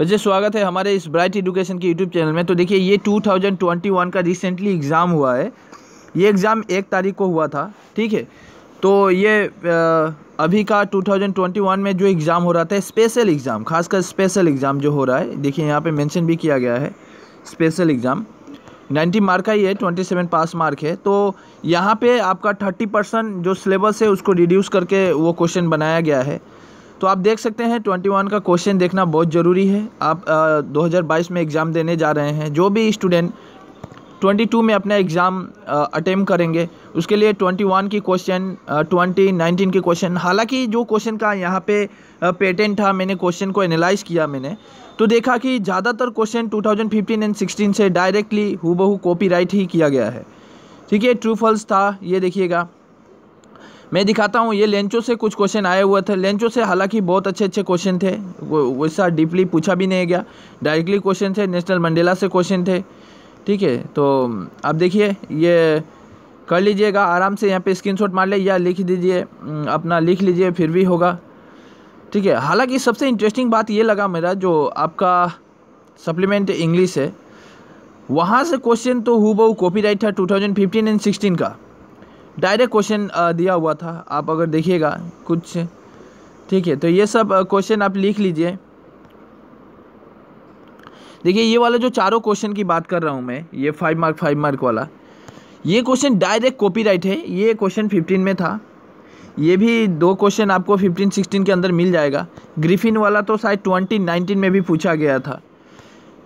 वजह स्वागत है हमारे इस ब्राइट एडुकेशन के यूट्यूब चैनल में तो देखिए ये 2021 का रिसेंटली एग्ज़ाम हुआ है ये एग्ज़ाम एक तारीख को हुआ था ठीक है तो ये अभी का 2021 में जो एग्ज़ाम हो रहा था स्पेशल एग्ज़ाम खासकर स्पेशल एग्ज़ाम जो हो रहा है देखिए यहाँ पे मेंशन भी किया गया है स्पेशल एग्ज़ाम 90 मार्क का ही है ट्वेंटी पास मार्क है तो यहाँ पर आपका थर्टी परसेंट जो सिलेबस है उसको रिड्यूस करके वो क्वेश्चन बनाया गया है तो आप देख सकते हैं ट्वेंटी वन का क्वेश्चन देखना बहुत ज़रूरी है आप दो हज़ार बाईस में एग्ज़ाम देने जा रहे हैं जो भी स्टूडेंट ट्वेंटी टू में अपना एग्ज़ाम अटेम्प करेंगे उसके लिए ट्वेंटी वन की क्वेश्चन ट्वेंटी नाइनटीन के क्वेश्चन हालांकि जो क्वेश्चन का यहाँ पे पेटेंट था मैंने क्वेश्चन को एनालाइज किया मैंने तो देखा कि ज़्यादातर question two fifteen and sixteen से डायरेक्टली कॉपी राइट ही किया गया है ठीक है ट्रू फॉल्स था ये देखिएगा मैं दिखाता हूँ ये लेंचो से कुछ क्वेश्चन आए हुए थे लेंचो से हालांकि बहुत अच्छे अच्छे क्वेश्चन थे वैसा डीपली पूछा भी नहीं गया डायरेक्टली क्वेश्चन थे नेशनल मंडेला से क्वेश्चन थे ठीक है तो आप देखिए ये कर लीजिएगा आराम से यहाँ पे स्क्रीनशॉट मार ले या लिख दीजिए अपना लिख लीजिए फिर भी होगा ठीक है हालांकि सबसे इंटरेस्टिंग बात ये लगा मेरा जो आपका सप्लीमेंट इंग्लिश है वहाँ से क्वेश्चन तो हु बहु कॉपी राइट था टू एंड सिक्सटीन का डायरेक्ट क्वेश्चन दिया हुआ था आप अगर देखिएगा कुछ ठीक है तो ये सब क्वेश्चन आप लिख लीजिए देखिए ये वाला जो चारों क्वेश्चन की बात कर रहा हूँ मैं ये फाइव मार्क फाइव मार्क वाला ये क्वेश्चन डायरेक्ट कॉपीराइट है ये क्वेश्चन फिफ्टीन में था ये भी दो क्वेश्चन आपको फिफ्टीन सिक्सटीन के अंदर मिल जाएगा ग्रिफिन वाला तो शायद ट्वेंटी नाइनटीन में भी पूछा गया था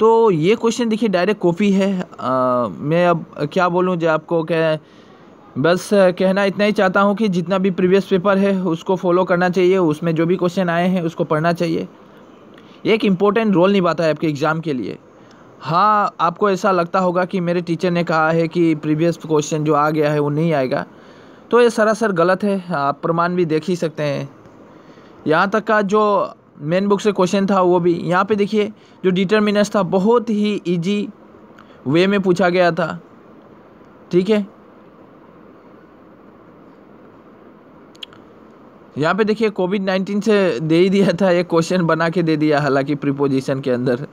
तो ये क्वेश्चन देखिए डायरेक्ट कॉपी है आ, मैं अब क्या बोलूँ जो आपको क्या बस कहना इतना ही चाहता हूँ कि जितना भी प्रीवियस पेपर है उसको फॉलो करना चाहिए उसमें जो भी क्वेश्चन आए हैं उसको पढ़ना चाहिए ये एक इम्पोर्टेंट रोल निभाता है आपके एग्ज़ाम के लिए हाँ आपको ऐसा लगता होगा कि मेरे टीचर ने कहा है कि प्रीवियस क्वेश्चन जो आ गया है वो नहीं आएगा तो ये सरासर गलत है आप प्रमाण भी देख ही सकते हैं यहाँ तक का जो मेन बुक से क्वेश्चन था वो भी यहाँ पे देखिए जो डिटर्मिनेंस था बहुत ही इजी वे में पूछा गया था ठीक है यहाँ पे देखिए कोविड नाइन्टीन से दे ही दिया था ये क्वेश्चन बना के दे दिया हालांकि प्रीपोजिशन के अंदर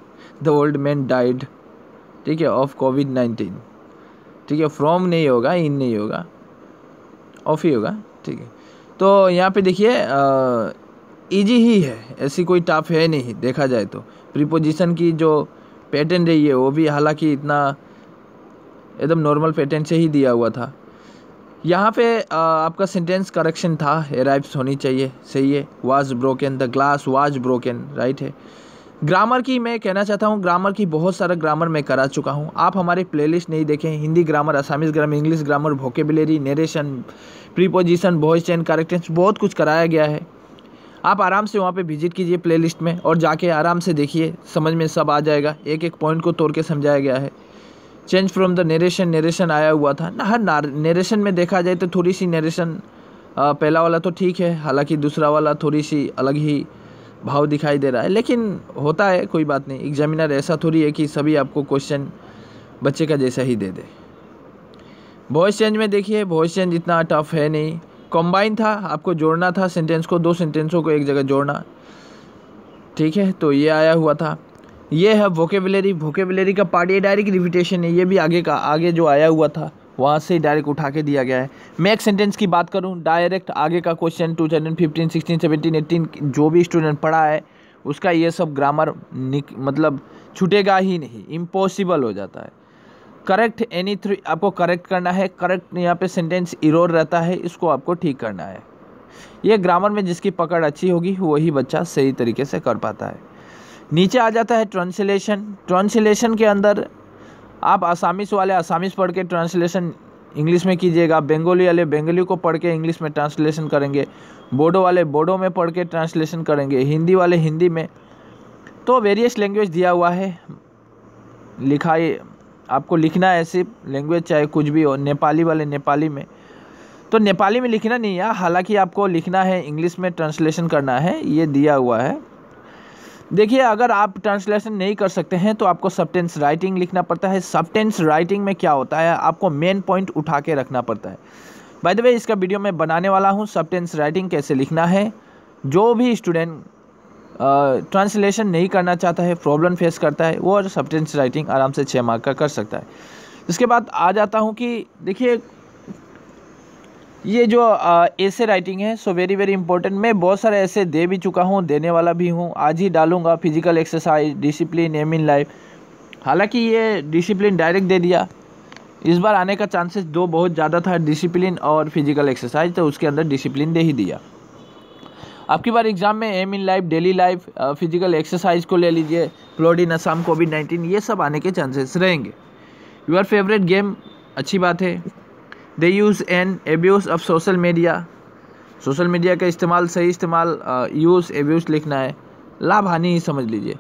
द ओल्ड मैन डाइड ठीक है ऑफ कोविड नाइन्टीन ठीक है फ्रॉम नहीं होगा इन नहीं होगा ऑफ ही होगा ठीक है तो यहाँ पे देखिए इजी ही है ऐसी कोई टाफ है नहीं देखा जाए तो प्रीपोजिशन की जो पैटर्न रही है वो भी हालांकि इतना एकदम नॉर्मल पैटर्न से ही दिया हुआ था यहाँ पे आ, आपका सेंटेंस करेक्शन था एराइव्स होनी चाहिए सही है was broken the glass was broken right है ग्रामर की मैं कहना चाहता हूँ ग्रामर की बहुत सारा ग्रामर मैं करा चुका हूँ आप हमारे प्लेलिस्ट नहीं देखें Hindi grammar Assamese grammar English grammar vocabulary narration preposition voice change correct tense बहुत कुछ कराया गया है आप आराम से वहाँ पे विजिट कीजिए प्लेलिस्ट में और जाके आराम से देखिए समझ में सब आ जाएगा एक एक पॉइंट को तोड़ के समझाया गया है change from the narration narration आया हुआ था ना हर नरेशन में देखा जाए तो थोड़ी सी नरेशन पहला वाला तो ठीक है हालांकि दूसरा वाला थोड़ी सी अलग ही भाव दिखाई दे रहा है लेकिन होता है कोई बात नहीं एग्जामिनर ऐसा थोड़ी है कि सभी आपको क्वेश्चन बच्चे का जैसा ही दे दे वॉइस चेंज में देखिए वॉइस चेंज इतना टफ है नहीं कॉम्बाइन था आपको जोड़ना था सेंटेंस को दो सेंटेंसों को एक जगह जोड़ना ठीक है तो ये आया हुआ था ये है वोकेबलरी वोकेबलरी का पार्ट ये डायरेक्ट रिपीटेशन है ये भी आगे का आगे जो आया हुआ था वहाँ से डायरेक्ट उठा के दिया गया है मैं एक सेंटेंस की बात करूँ डायरेक्ट आगे का question two thousand fifteen sixteen seventeen eighteen जो भी स्टूडेंट पढ़ा है उसका ये सब ग्रामर निक मतलब छूटेगा ही नहीं इम्पॉसिबल हो जाता है करेक्ट एनी थ्री आपको करेक्ट करना है करेक्ट यहाँ पे सेंटेंस इरोर रहता है इसको आपको ठीक करना है ये ग्रामर में जिसकी पकड़ अच्छी होगी वही बच्चा सही तरीके से कर पाता है नीचे आ जाता है ट्रांसलेशन ट्रांसलेशन के अंदर आप आसामिस वाले आसामिस पढ़ के ट्रांसलेशन इंग्लिश में कीजिएगा बंगाली वाले बंगाली को पढ़ के इंग्लिश में ट्रांसलेशन करेंगे बोडो वाले बोडो में पढ़ के ट्रांसलेशन करेंगे हिंदी वाले हिंदी में तो वेरियस लैंग्वेज दिया हुआ है लिखाई आपको लिखना है सिर्फ लैंग्वेज चाहे कुछ भी हो नेपाली वाले नेपाली में तो नेपाली में लिखना नहीं है हालांकि आपको लिखना है इंग्लिश में ट्रांसलेशन करना है ये दिया हुआ है देखिए अगर आप ट्रांसलेशन नहीं कर सकते हैं तो आपको सबटेंस राइटिंग लिखना पड़ता है सबटेंस राइटिंग में क्या होता है आपको मेन पॉइंट उठा के रखना पड़ता है बाय द वे इसका वीडियो मैं बनाने वाला हूँ सबटेंस राइटिंग कैसे लिखना है जो भी स्टूडेंट ट्रांसलेशन नहीं करना चाहता है प्रॉब्लम फेस करता है वो सबटेंस राइटिंग आराम से छः मार्क का कर सकता है इसके बाद आ जाता हूँ कि देखिए ये जो ऐसे राइटिंग है सो वेरी वेरी इंपॉर्टेंट मैं बहुत सारे ऐसे दे भी चुका हूँ देने वाला भी हूँ आज ही डालूंगा physical exercise discipline aim in life हालांकि ये डिसिप्लिन डायरेक्ट दे दिया इस बार आने का चांसेस दो बहुत ज़्यादा था डिसिप्लिन और फिजिकल एक्सरसाइज तो उसके अंदर डिसिप्लिन दे ही दिया आपकी बार एग्ज़ाम में aim in life daily life physical exercise को ले लीजिए फ्लोड इन कोविड नाइन्टीन ये सब आने के चांसेस रहेंगे योर फेवरेट गेम अच्छी बात है the use and abuse of social media social media का इस्तेमाल सही इस्तेमाल यूज़ एब्यूज़ लिखना है लाभ हानि ही समझ लीजिए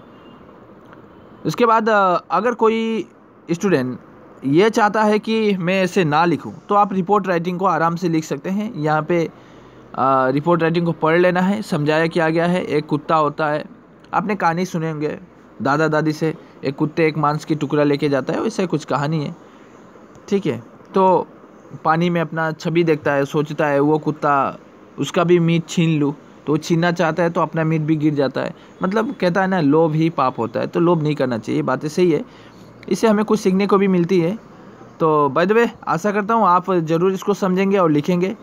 इसके बाद अगर कोई स्टूडेंट ये चाहता है कि मैं ऐसे ना लिखूं तो आप रिपोर्ट राइटिंग को आराम से लिख सकते हैं यहाँ पे आ, रिपोर्ट राइटिंग को पढ़ लेना है समझाया क्या गया है एक कुत्ता होता है आपने कहानी सुने होंगे दादा दादी से एक कुत्ते एक मांस की टुकड़ा लेके जाता है वैसे कुछ कहानी है ठीक है तो पानी में अपना छवि देखता है सोचता है वो कुत्ता उसका भी मीट छीन लूँ तो छीनना चाहता है तो अपना मीट भी गिर जाता है मतलब कहता है ना लोभ ही पाप होता है तो लोभ नहीं करना चाहिए बातें सही है इससे हमें कुछ सीखने को भी मिलती है तो बाय द वे आशा करता हूँ आप ज़रूर इसको समझेंगे और लिखेंगे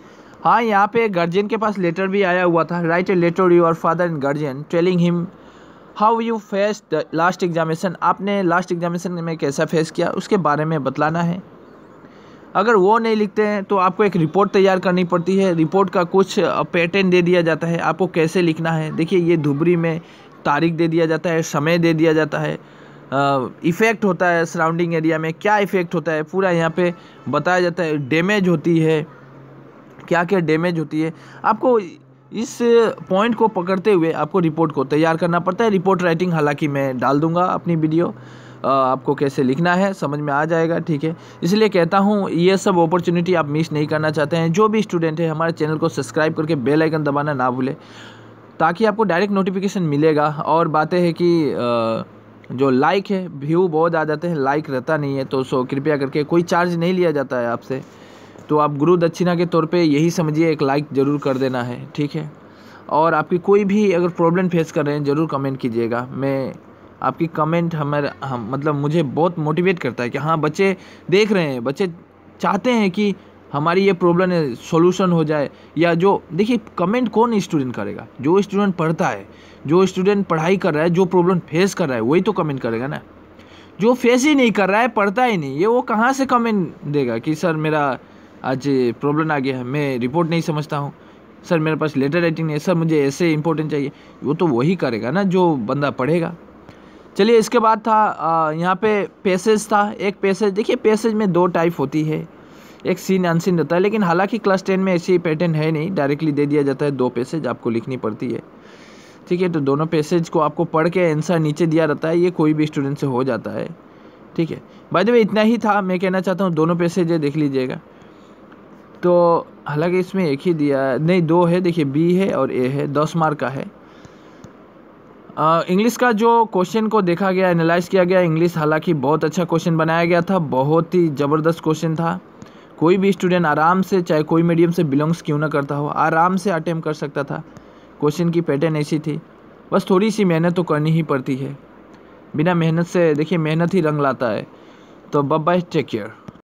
हाँ यहाँ पे गार्जियन के पास लेटर भी आया हुआ था write a letter your father and guardian telling him how you face the last examination आपने लास्ट एग्जामिनेशन में कैसा फेस किया उसके बारे में बतलाना है अगर वो नहीं लिखते हैं तो आपको एक रिपोर्ट तैयार करनी पड़ती है रिपोर्ट का कुछ पैटर्न दे दिया जाता है आपको कैसे लिखना है देखिए ये धुबरी में तारीख दे दिया जाता है समय दे दिया जाता है इफ़ेक्ट होता है सराउंडिंग एरिया में क्या इफ़ेक्ट होता है पूरा यहाँ पे बताया जाता है डैमेज होती है क्या क्या डैमेज होती है आपको इस पॉइंट को पकड़ते हुए आपको रिपोर्ट को तैयार करना पड़ता है रिपोर्ट राइटिंग हालांकि मैं डाल दूंगा अपनी वीडियो आपको कैसे लिखना है समझ में आ जाएगा ठीक है इसलिए कहता हूँ ये सब अपॉर्चुनिटी आप मिस नहीं करना चाहते हैं जो भी स्टूडेंट है हमारे चैनल को सब्सक्राइब करके बेल आइकन दबाना ना भूलें ताकि आपको डायरेक्ट नोटिफिकेशन मिलेगा और बातें है कि जो लाइक है व्यू बहुत आ जाते हैं लाइक रहता नहीं है तो सो कृपया करके कोई चार्ज नहीं लिया जाता है आपसे तो आप गुरु दक्षिणा के तौर पे यही समझिए एक लाइक ज़रूर कर देना है ठीक है और आपकी कोई भी अगर प्रॉब्लम फेस कर रहे हैं ज़रूर कमेंट कीजिएगा मैं आपकी कमेंट हमारे हम मतलब मुझे बहुत मोटिवेट करता है कि हाँ बच्चे देख रहे हैं बच्चे चाहते हैं कि हमारी ये प्रॉब्लम है सोल्यूशन हो जाए या जो देखिए कमेंट कौन स्टूडेंट करेगा जो स्टूडेंट पढ़ता है जो स्टूडेंट पढ़ाई कर रहा है जो प्रॉब्लम फेस कर रहा है वही तो कमेंट करेगा ना जो फेस ही नहीं कर रहा है पढ़ता ही नहीं ये वो कहाँ से कमेंट देगा कि सर मेरा आज प्रॉब्लम आ गया है मैं रिपोर्ट नहीं समझता हूँ सर मेरे पास लेटर राइटिंग नहीं है सर मुझे ऐसे इंपॉर्टेंट चाहिए वो तो वही करेगा ना जो बंदा पढ़ेगा चलिए इसके बाद था यहाँ पे पैसेज था एक पैसेज देखिए पैसेज में दो टाइप होती है एक सीन अनसीन रहता है लेकिन हालांकि क्लास टेन में ऐसी पैटर्न है नहीं डायरेक्टली दे दिया जाता है दो पैसेज आपको लिखनी पड़ती है ठीक है तो दोनों पैसेज को आपको पढ़ के आंसर नीचे दिया रहता है ये कोई भी स्टूडेंट से हो जाता है ठीक है बाद में इतना ही था मैं कहना चाहता हूँ दोनों पैसेज देख लीजिएगा तो हालांकि इसमें एक ही दिया नहीं दो है देखिए बी है और ए है दस मार्क का है इंग्लिश का जो क्वेश्चन को देखा गया एनालाइज किया गया इंग्लिश हालांकि बहुत अच्छा क्वेश्चन बनाया गया था बहुत ही ज़बरदस्त क्वेश्चन था कोई भी स्टूडेंट आराम से चाहे कोई मीडियम से बिलोंग्स क्यों ना करता हो आराम से अटैम्प कर सकता था क्वेश्चन की पैटर्न ऐसी थी बस थोड़ी सी मेहनत तो करनी ही पड़ती है बिना मेहनत से देखिए मेहनत ही रंग लाता है तो बब बाय टेक केयर